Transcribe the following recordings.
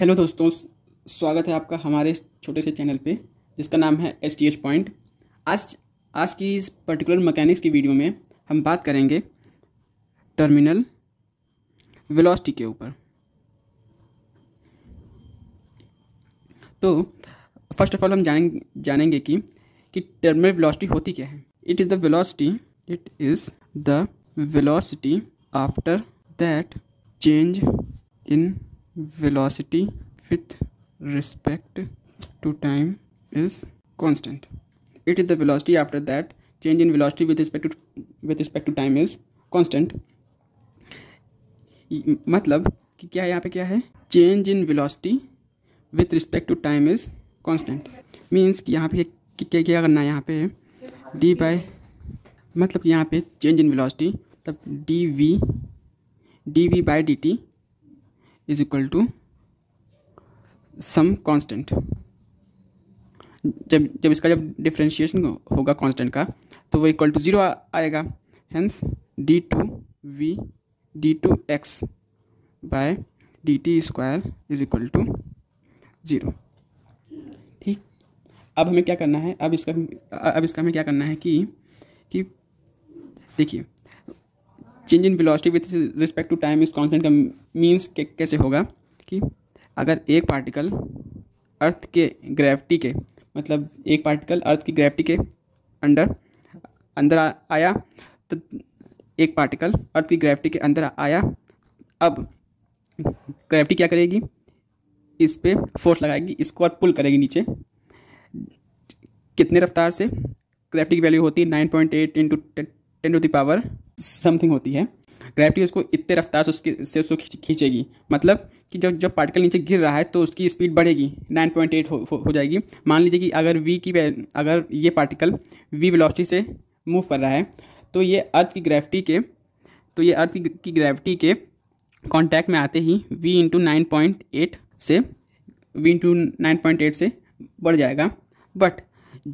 hello दोस्तों स्वागत है आपका हमारे छोटे से चैनल पे जिसका नाम है एस टी एच पॉइंट आज आज की इस पर्टिकुलर मैकेनिक्स की वीडियो में हम बात करेंगे टर्मिनल वेलोसिटी के ऊपर तो फर्स्ट ऑफ ऑल हम जानेंगे जानेंगे कि कि टर्मिनल वेलोसिटी होती क्या है it is the velocity it is the velocity after that change in velocity with respect to time is constant it is the velocity after that change in velocity with respect to with respect to time is constant मतलब कि क्या यहाँ पे क्या है change in velocity with respect to time is constant means कि यहाँ पे क्या क्या करना है यहाँ पे डी बाय मतलब कि यहाँ पे चेंज इन वेलोसिटी तब d v d v by d t is equal to some constant जब जब इसका जब डिफ्रेंशिएशन होगा कांस्टेंट का तो वो इक्वल टू ज़ीरो आएगा hence d two v d two x by d t square is equal to zero ठीक अब हमें क्या करना है अब इसका अब इसका हमें क्या करना है कि कि देखिए change in velocity with respect to time is constant का मीन्स कैसे होगा कि अगर एक पार्टिकल अर्थ के ग्रेविटी के मतलब एक पार्टिकल अर्थ की ग्रेविटी के अंडर अंदर आ, आया तो एक पार्टिकल अर्थ की ग्रेविटी के अंदर आया अब ग्रेविटी क्या करेगी इस पर फोर्स लगाएगी इसको और पुल करेगी नीचे कितने रफ्तार से ग्रेविटी की वैल्यू होती है nine point eight into ten to power something होती है ग्रेविटी उसको इतने रफ्तार से उसके से उसको खींचेगी मतलब कि जब जब पार्टिकल नीचे गिर रहा है तो उसकी स्पीड बढ़ेगी 9.8 हो, हो, हो जाएगी मान लीजिए कि अगर v की अगर ये पार्टिकल v वेलोसिटी से मूव कर रहा है तो ये अर्थ की ग्रेविटी के तो ये अर्थ की ग्रेविटी के कांटेक्ट में आते ही v into nine point eight से v into nine point eight से बढ़ जाएगा बट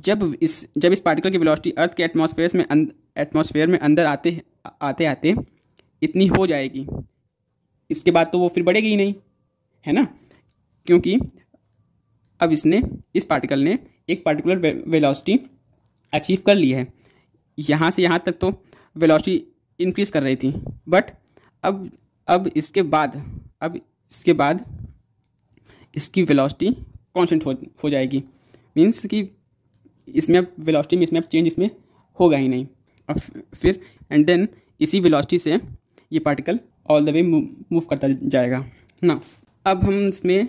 जब इस जब इस पार्टिकल की वेलोसिटी अर्थ के एटमॉस्फेयर में एटमॉस्फेयर में अंदर आते आते आते इतनी हो जाएगी इसके बाद तो वो फिर बढ़ेगी ही नहीं है ना क्योंकि अब इसने इस पार्टिकल ने एक पार्टिकुलर वेलोसिटी अचीव कर ली है यहाँ से यहाँ तक तो वेलोसिटी इंक्रीज कर रही थी बट अब अब इसके बाद अब इसके बाद इसकी वेलोसिटी कांस्टेंट हो हो जाएगी मीन्स कि इसमें अब वेलोसिटी में इसमें अब चेंज इसमें होगा ही नहीं और फिर एंड देन इसी वेलोसिटी से ये particle all the way move करता जाएगा ना अब हम इसमें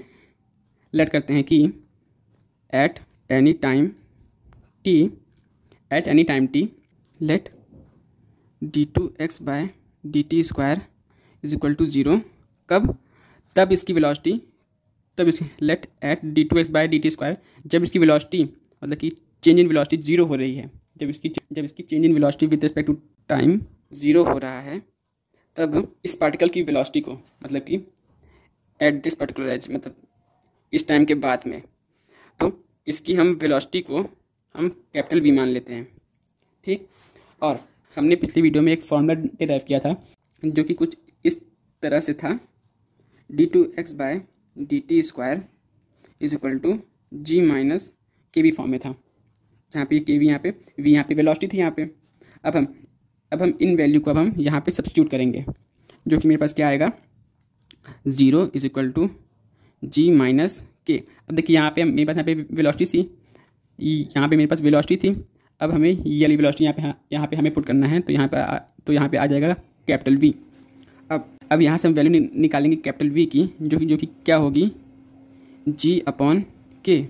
लेट करते हैं कि at any time t at any time t let d two x by d t square is equal to zero कब तब इसकी वेलोसिटी तब इसकी let at d two x by d t square जब इसकी वेलोसिटी मतलब कि change in velocity zero हो रही है जब इसकी जब इसकी change in velocity with respect to time zero हो रहा है तब इस पार्टिकल की वेलोसिटी को मतलब कि एट दिस पर्टिकुलर एज मतलब इस टाइम के बाद में तो इसकी हम वेलोसिटी को हम कैपिटल बी मान लेते हैं ठीक और हमने पिछली वीडियो में एक फॉर्मूला डिराइव किया था जो कि कुछ इस तरह से था d two x by d t square is equal to g minus k v form में था यहाँ पे के वी यहाँ पे वी यहाँ पे वेलोसिटी थी यहाँ पे अब हम अब हम इन वैल्यू को अब हम यहाँ पे सब्सिट्यूट करेंगे जो कि मेरे पास क्या आएगा zero is equal to g minus k अब देखिए यहाँ पे मेरे पास यहाँ पे वेलोसिटी थी यहाँ पे मेरे पास वेलोसिटी थी अब हमें ये वाली वेलोसिटी यहाँ पे यहाँ पे हमें पुट करना है तो यहाँ पे तो यहाँ पे आ जाएगा कैपिटल वी अब अब यहाँ से हम वैल्यू निकालेंगे कैपिटल वी की जो कि जो कि क्या होगी जी अपॉन के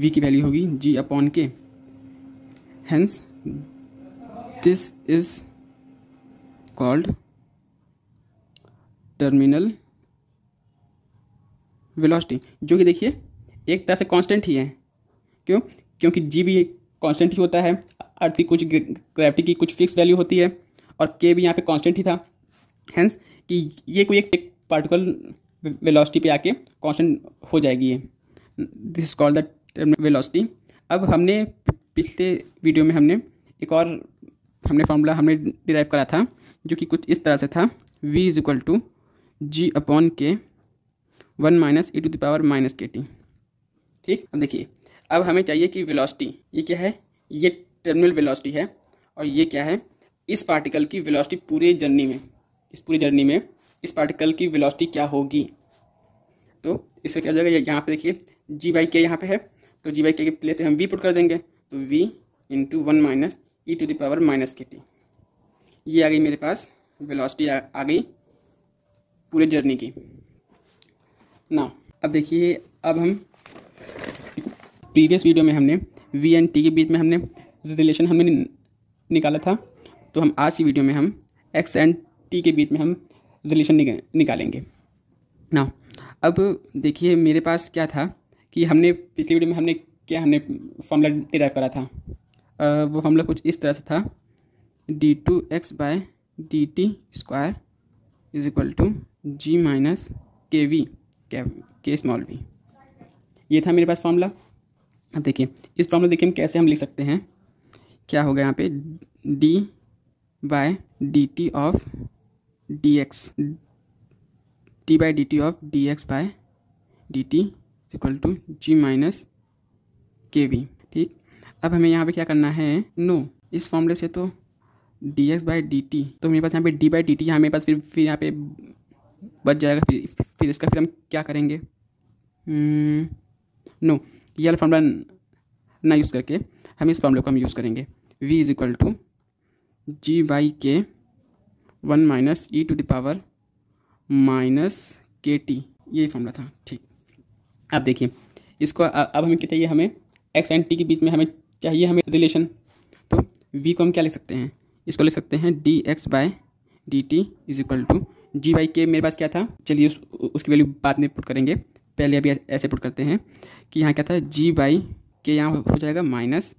वी की वैल्यू होगी g upon k hence this is called terminal velocity जो कि देखिए एक तरह से कांस्टेंट ही है क्यों क्योंकि जी भी कांस्टेंट ही होता है अर्थ की कुछ ग्रेविटी की कुछ फिक्स वैल्यू होती है और के भी यहाँ पे कांस्टेंट ही था हैंस कि ये कोई एक पार्टिकल वेलोसिटी पे आके कांस्टेंट हो जाएगी ये this is called the velocity अब हमने पिछले वीडियो में हमने एक और हमने फार्मूला हमने डिराइव करा था जो कि कुछ इस तरह से था v is equal to g upon k one minus e to the power minus k t ठीक अब देखिए अब हमें चाहिए कि वेलोसिटी ये क्या है ये टर्मिनल वेलोसिटी है और ये क्या है इस पार्टिकल की वेलोसिटी पूरे जर्नी में इस पूरी जर्नी में इस पार्टिकल की वेलोसिटी क्या होगी तो इसका क्या हो जाएगा यहाँ पे देखिए जी बाई के यहाँ पे है तो जी बाई के तो हम वी पुट कर देंगे तो v into one minus e to the power minus k t ये आ गई मेरे पास वेलोसिटी आ, गई पूरे जर्नी की ना अब देखिए अब हम प्रीवियस वीडियो में हमने वी एंड टी के बीच में हमने रिलेशन हमने निकाला था तो हम आज की वीडियो में हम एक्स एंड टी के बीच में हम रिलेशन निकालेंगे ना अब देखिए मेरे पास क्या था कि हमने पिछली वीडियो में हमने क्या हमने फॉर्मूला डिराइव करा था आ, वो फॉर्मूला कुछ इस तरह से था d two x by d t square is equal to g minus k v k small v ये था मेरे पास फॉर्मूला अब देखिए इस फॉर्मूला देखिए हम कैसे हम लिख सकते हैं क्या हो गया यहाँ पे d by d t of d x t by d t of d x by d t is equal to g minus k v ठीक अब हमें यहाँ पे क्या करना है नो इस फॉर्मूले से तो d x by d t तो मेरे पास यहाँ पे डी बाई डी टी यहाँ मेरे पास फिर फिर यहाँ पे बच जाएगा फिर फिर इसका फिर हम क्या करेंगे नो hmm, ये वाला फॉर्मूला ना यूज़ करके हम इस फॉर्मूले को हम यूज़ करेंगे v is equal to g by k one minus e to the power minus k t ये फॉर्मूला था ठीक अब देखिए इसको अब हमें क्या चाहिए हमें एक्स एंड टी के बीच में हमें चाहिए हमें रिलेशन तो वी को हम क्या लिख सकते हैं इसको लिख सकते हैं d x by d t is equal to g by k मेरे पास क्या था चलिए उस, उसकी वैल्यू बाद में पुट करेंगे पहले अभी ऐसे पुट करते हैं कि यहाँ क्या था जी बाई के यहाँ हो जाएगा minus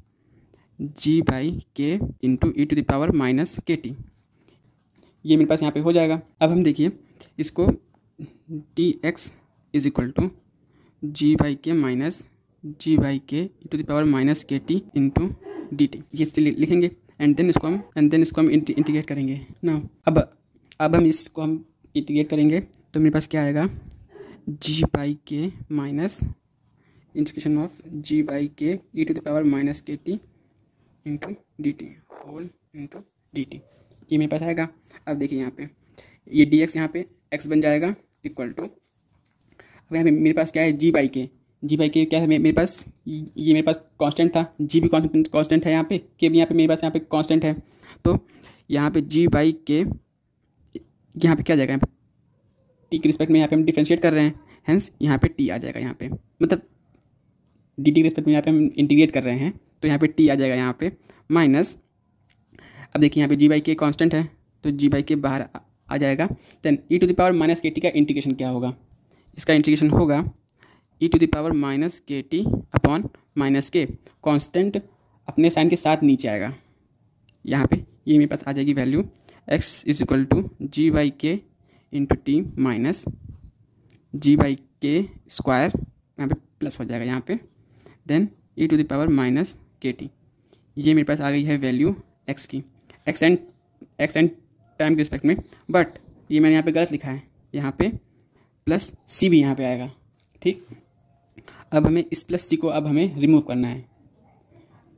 g by k into e to the power minus k t ये मेरे पास यहाँ पे हो जाएगा अब हम देखिए इसको d x is equal to g by k minus g by k to the power minus k t into d t ये लिखेंगे एंड देन इसको हम एंड देन इसको हम इंटीग्रेट करेंगे ना अब अब हम इसको हम इंटीग्रेट करेंगे तो मेरे पास क्या आएगा g by k minus integration of g by k e to the power minus k t into d t whole into d t ये मेरे पास आएगा अब देखिए यहाँ पे ये डी एक्स यहाँ पे एक्स बन जाएगा इक्वल टू अब यहाँ पे मेरे पास क्या है जी बाई के जी भाई के क्या है मेरे पास ये मेरे पास कांस्टेंट था जी भी कांस्टेंट है यहाँ पे के भी यहाँ पे मेरे पास यहाँ पे कांस्टेंट है तो यहाँ पे जी बाई के यहाँ पे क्या जाएगा यहाँ पे टी के रिस्पेक्ट में यहाँ पे हम डिफ्रेंशिएट कर रहे हैं हैंस यहाँ पे टी आ जाएगा यहाँ पे मतलब डी टी के रिस्पेक्ट में यहाँ पे हम इंटीग्रेट कर रहे हैं तो यहाँ पे टी आ जाएगा यहाँ पे माइनस अब देखिए यहाँ पे जी बाई के कॉन्स्टेंट है तो जी बाई के बाहर आ जाएगा then e to the power minus k t का इंटीग्रेशन क्या होगा इसका इंटीग्रेशन होगा e to the power minus k t upon minus k constant अपने साइन के साथ नीचे आएगा यहाँ पे ये मेरे पास आ जाएगी value x is equal to g by k into t minus g by k square यहाँ पे प्लस हो जाएगा यहाँ पे then e to the power minus k t ये मेरे पास आ गई है वैल्यू एक्स की x and x and time के रिस्पेक्ट में बट ये मैंने यहाँ पे गलत लिखा है यहाँ पे प्लस सी भी यहाँ पे आएगा ठीक अब हमें इस प्लस सी को अब हमें रिमूव करना है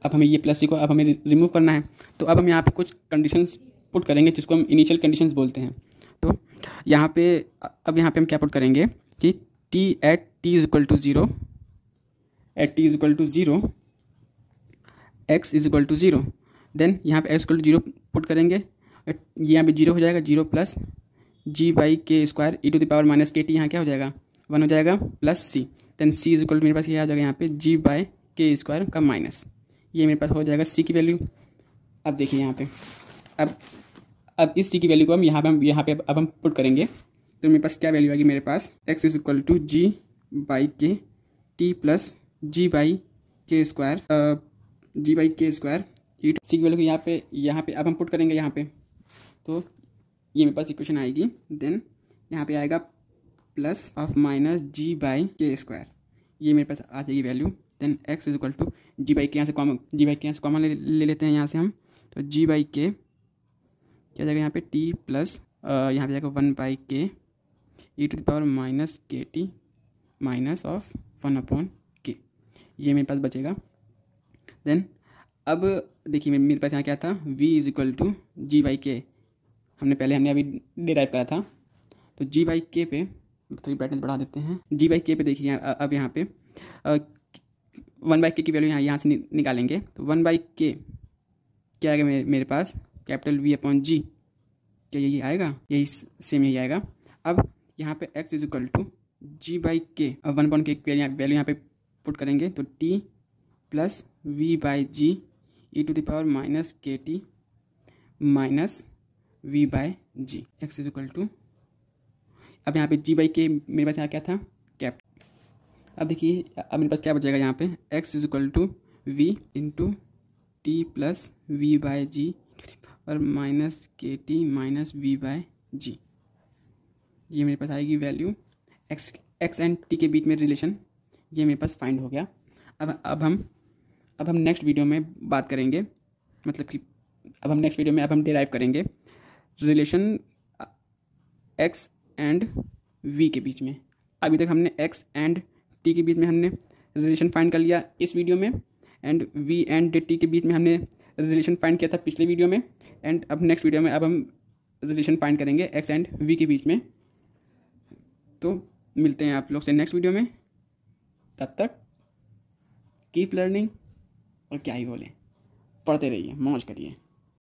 अब हमें ये प्लस सी को अब हमें रिमूव करना है तो अब हम यहाँ पे कुछ कंडीशंस पुट करेंगे जिसको हम इनिशियल कंडीशंस बोलते हैं तो यहाँ पे अब यहाँ पे हम क्या पुट करेंगे कि t at t is equal to zero at t is equal to zero x is equal to zero then यहाँ पे x equal to zero put करेंगे यहाँ पे जीरो हो जाएगा zero plus g by k square e to the power minus k t यहाँ क्या हो जाएगा वन हो जाएगा plus c then c is equal मेरे पास ये आ जाएगा यहाँ पे जी बाय के स्क्वायर का माइनस ये मेरे पास हो जाएगा सी की वैल्यू अब देखिए यहाँ पे अब अब इस सी की वैल्यू को हम यहाँ पे हम यहाँ पे अब हम पुट करेंगे तो मेरे पास क्या वैल्यू आएगी मेरे पास x is equal to g by k t plus g by k square g by k square e c की वैल्यू को यहाँ पे यहाँ पे अब हम पुट करेंगे यहाँ पे तो ये मेरे पास इक्वेशन आएगी देन यहाँ पे आएगा plus of minus g by k square ये मेरे पास आ जाएगी value then x is equal to g by k यहाँ से कॉमन जी बाई के यहाँ से कॉमन ले, ले लेते हैं यहाँ से हम तो जी बाई के क्या जाएगा यहाँ पे टी प्लस यहाँ पे जाएगा one by k e to the power minus k t minus of one upon k ये मेरे पास बचेगा देन अब देखिए मेरे पास यहाँ क्या था v is equal to g by k हमने पहले हमने अभी डिराइव करा था तो जी बाई के पे थोड़ी तो ब्राइटनेस बढ़ा देते हैं जी बाई के पे देखिए अब यहाँ पे वन बाई के की वैल्यू यहाँ यहाँ से नि, निकालेंगे तो वन बाई के क्या आएगा मेरे मेरे पास कैपिटल वी अपॉन जी क्या यही आएगा यही सेम यही आएगा अब यहाँ पे x is equal to g by k अब वन पॉइंट के वैल्यू यहाँ पे पुट करेंगे तो t plus v by g e to the power minus k t minus v by g x is equal to अब यहाँ पे जी बाई के मेरे पास यहाँ क्या था कैप अब देखिए अब मेरे पास क्या बचेगा यहाँ पे x is equal to v into t plus v by g और minus k t minus v by g ये मेरे पास आएगी value x x and t के बीच में रिलेशन ये मेरे पास फाइंड हो गया अब अब हम अब हम नेक्स्ट वीडियो में बात करेंगे मतलब कि अब हम नेक्स्ट वीडियो में अब हम डिराइव करेंगे रिलेशन एक्स एंड वी के बीच में अभी तक हमने एक्स एंड टी के बीच में हमने रिलेशन फाइंड कर लिया इस वीडियो में एंड वी एंड टी के बीच में हमने रिलेशन फाइंड किया था पिछले वीडियो में एंड अब नेक्स्ट वीडियो में अब हम रिलेशन फाइंड करेंगे एक्स एंड वी के बीच में तो मिलते हैं आप लोग से नेक्स्ट वीडियो में तब तक कीप लर्निंग और क्या ही बोलें पढ़ते रहिए मौज करिए